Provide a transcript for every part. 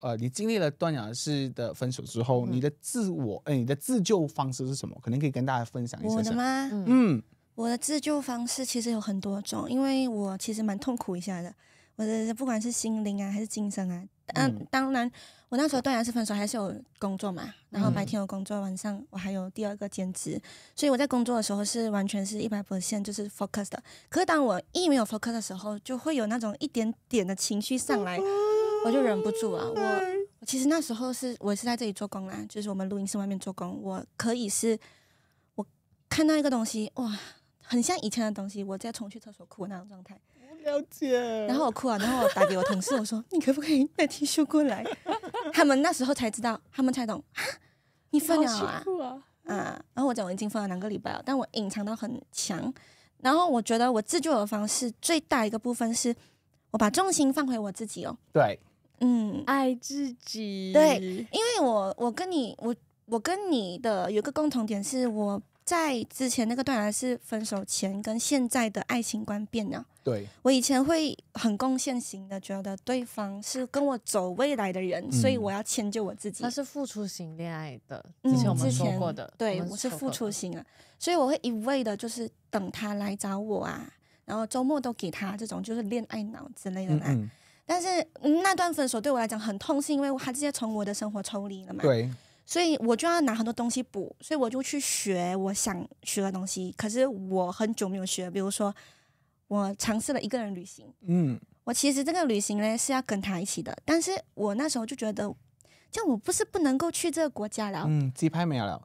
呃，你经历了断崖式的分手之后，你的自我，哎，你的自救方式是什么？可能可以跟大家分享一下。我的吗？嗯，我的自救方式其实有很多种，因为我其实蛮痛苦一下的，我的不管是心灵啊，还是精神啊。嗯。当然，我那时候断崖式分手还是有工作嘛，然后白天有工作，晚上我还有第二个兼职，所以我在工作的时候是完全是一百 percent 就是 focus 的。可是当我一没有 focus 的时候，就会有那种一点点的情绪上来。我就忍不住啊！我其实那时候是，我是在这里做工啦，就是我们录音室外面做工。我可以是，我看到一个东西，哇，很像以前的东西，我在冲去厕所哭那种状态。我了解。然后我哭啊，然后我打给我同事，我说：“ 你可不可以带 T 恤过来？” 他们那时候才知道，他们才懂，你疯了啊！啊，然后我讲我已经疯了两个礼拜了，但我隐藏到很强。然后我觉得我自救的方式最大一个部分是，我把重心放回我自己哦。对。嗯，爱自己。对，因为我我跟你我我跟你的有个共同点是，我在之前那个段崖是分手前跟现在的爱情观变了。对，我以前会很贡献型的，觉得对方是跟我走未来的人，所以我要迁就我自己。他是付出型恋爱的，之前我们说过的。对，我是付出型啊，所以我会一味的就是等他来找我啊，然后周末都给他，这种就是恋爱脑之类的嘛。但是那段分手对我来讲很痛，是因为他直接从我的生活抽离了嘛。对，所以我就要拿很多东西补，所以我就去学我想学的东西。可是我很久没有学，比如说我尝试了一个人旅行。嗯，我其实这个旅行呢是要跟他一起的，但是我那时候就觉得，这样我不是不能够去这个国家了。嗯，自拍没有了。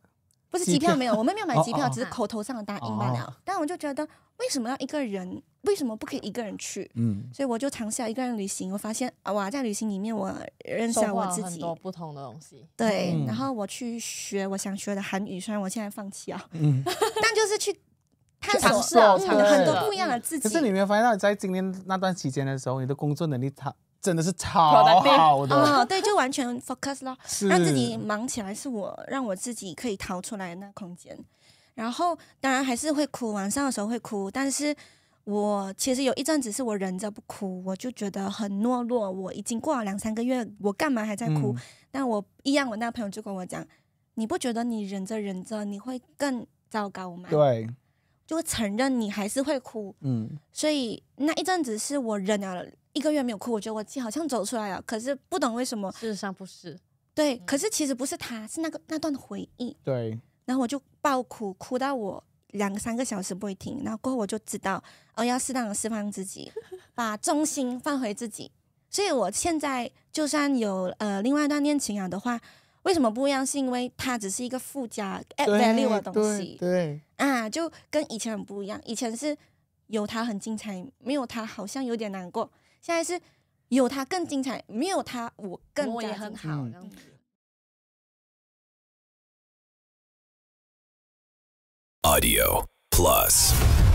不是机票没有，我们没有买机票，只是口头上的答应罢了。但我就觉得，为什么要一个人？为什么不可以一个人去？嗯，所以我就尝试一个人旅行。我发现，我在旅行里面，我认识了我自己，多不同的东西。对，然后我去学我想学的韩语，虽然我现在放弃啊，嗯，但就是去探索很多不一样的自己。可是你没有发现到，在今年那段期间的时候，你的工作能力差。真的是超好的啊！对，就完全 focus 咯，让自己忙起来，是我让我自己可以逃出来那空间。然后当然还是会哭，晚上的时候会哭。但是我其实有一阵子是我忍着不哭，我就觉得很懦弱。我已经过了两三个月，我干嘛还在哭？但我一样，我那朋友就跟我讲，你不觉得你忍着忍着你会更糟糕吗？对。就承认你还是会哭，嗯，所以那一阵子是我忍了，一个月没有哭，我觉得我自己好像走出来了，可是不懂为什么。事实上不是。对，可是其实不是他，是那个那段回忆。对。然后我就爆哭，哭到我两三个小时不会停。然后过后我就知道，哦，要适当的释放自己，把重心放回自己。所以我现在就算有呃另外一段恋情啊的话。为什么不一样？是因为它只是一个附加 add value 的东西，对啊，就跟以前很不一样。以前是有它很精彩，没有它好像有点难过。现在是有它更精彩，没有它我更加很好。Audio Plus。